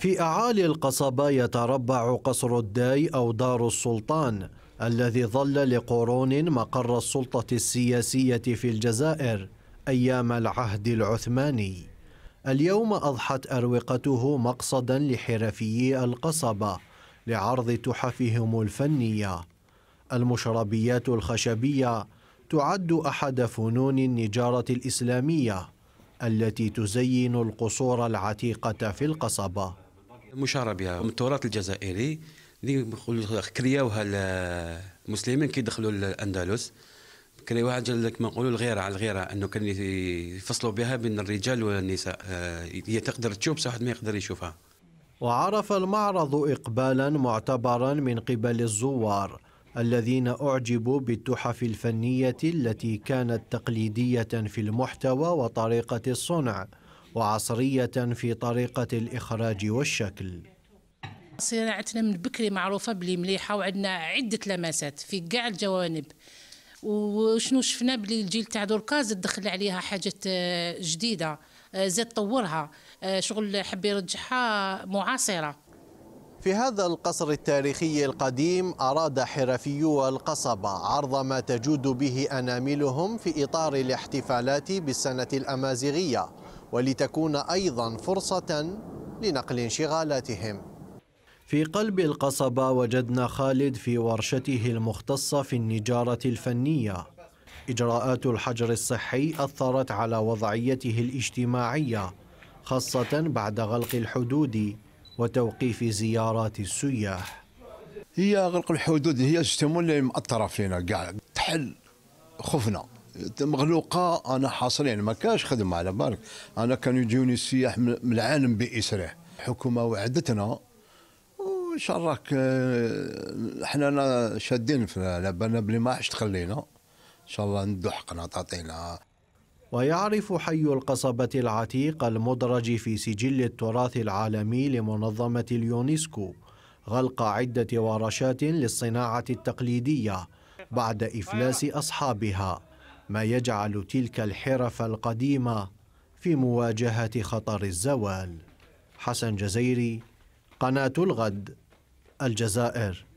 في أعالي القصبة يتربع قصر الداي أو دار السلطان الذي ظل لقرون مقر السلطة السياسية في الجزائر أيام العهد العثماني اليوم أضحت أروقته مقصدا لحرفيي القصبة لعرض تحفهم الفنية المشربيات الخشبية تعد أحد فنون النجارة الإسلامية التي تزين القصور العتيقة في القصبة مشار بها من التراث الجزائري اللي كرياوها المسلمين كي دخلوا الاندلس كرياوها كما نقولوا الغيره على الغيره انه كان يفصلوا بها بين الرجال والنساء آه، هي تقدر تشوف بصح ما يقدر يشوفها وعرف المعرض اقبالا معتبرا من قبل الزوار الذين أعجبوا بالتحف الفنية التي كانت تقليدية في المحتوى وطريقة الصنع وعصرية في طريقة الإخراج والشكل صناعتنا من بكري معروفة بلي مليحة وعندنا عدة لمسات في كاع الجوانب وشنو شفنا بلي الجيل تاع دركا زاد دخل عليها حاجات آه، جديدة آه، زاد طورها آه، شغل حب يرجعها معاصرة في هذا القصر التاريخي القديم أراد حرفيو القصبة عرض ما تجود به أناملهم في إطار الاحتفالات بالسنة الأمازيغية ولتكون أيضا فرصة لنقل انشغالاتهم في قلب القصبة وجدنا خالد في ورشته المختصة في النجارة الفنية إجراءات الحجر الصحي أثرت على وضعيته الاجتماعية خاصة بعد غلق الحدود وتوقيف زيارات السياح هي غلق الحدود هي السمو اللي مأثرة فينا قاعد تحل خوفنا مغلوقه انا حاصل يعني ما كاش خدمه على بالك انا كانوا يجوني السياح من العالم باسره الحكومه وعدتنا وشراك آه، احنا شادين في بالنا بلي ما حش تخلينا ان شاء الله ندو حقنا تعطينا ويعرف حي القصبة العتيق المدرج في سجل التراث العالمي لمنظمة اليونسكو غلق عدة ورشات للصناعة التقليدية بعد إفلاس أصحابها ما يجعل تلك الحرف القديمه في مواجهه خطر الزوال حسن جزيري قناه الغد الجزائر